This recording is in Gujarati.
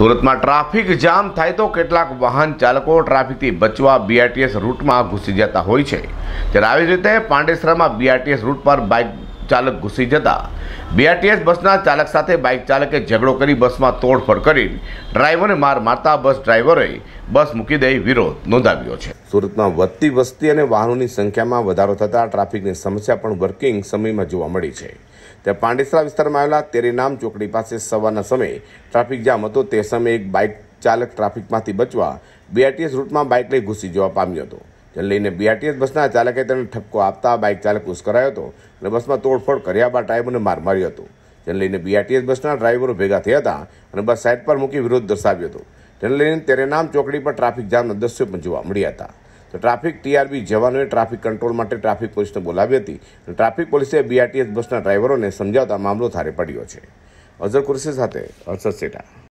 સુરતમાં ટ્રાફિક જામ થાય તો કેટલાક વાહન ચાલકો ટ્રાફિકથી બચવા બીઆરટીએસ રૂટમાં ઘૂસી જતા હોય છે ત્યારે આવી જ રીતે પાંડેસરામાં બીઆરટીએસ રૂટ પર બાઇક ચાલક ઘૂસી જતા બીઆરટીએસ બસના ચાલક સાથે બાઇક ચાલકે ઝઘડો કરી બસમાં તોડફોડ કરી ડ્રાઈવરને માર મારતા બસ ડ્રાઈવરે બસ મૂકી દઈ વિરોધ નોંધાવ્યો છે સુરતમાં વધતી વસ્તી અને વાહનોની સંખ્યામાં વધારો થતાં ટ્રાફિકની સમસ્યા પણ વર્કિંગ સમયમાં જોવા મળી છે ત્યાં પાંડેસરા વિસ્તારમાં આવેલા તેરેનામ ચોકડી પાસે સવારના સમયે ટ્રાફિક જામ હતો તે સમયે એક બાઇક ચાલક ટ્રાફિકમાંથી બચવા બીઆરટીએસ રૂટમાં બાઇક લઈ ઘૂસી જવા પામ્યો હતો લઈને બીઆરટીએસ બસના ચાલકે તેને ઠપકો આપતા બાઇક ચાલક ઉશ્કરાયો હતો અને બસમાં તોડફોડ કર્યા બાદ ડ્રાઈવરને માર માર્યો હતો જેને લઈને બીઆરટીએસ બસના ડ્રાઈવરો ભેગા થયા હતા અને બસ સાઇડ પર મૂકી વિરોધ દર્શાવ્યો હતો જેને લઈને તેરેનામ ચોકડી પર ટ્રાફિક જામના દ્રશ્યો પણ જોવા મળ્યા હતા તો ટ્રાફિક ટીઆરબી જવાનોએ ટ્રાફિક કંટ્રોલ માટે ટ્રાફિક પોલીસને બોલાવી હતી અને ટ્રાફિક પોલીસે બીઆરટીએસ બસના ડ્રાઈવરોને સમજાવતા મામલો થારે પડ્યો છે અઝર કુરશી સાથે અરસદ સેટા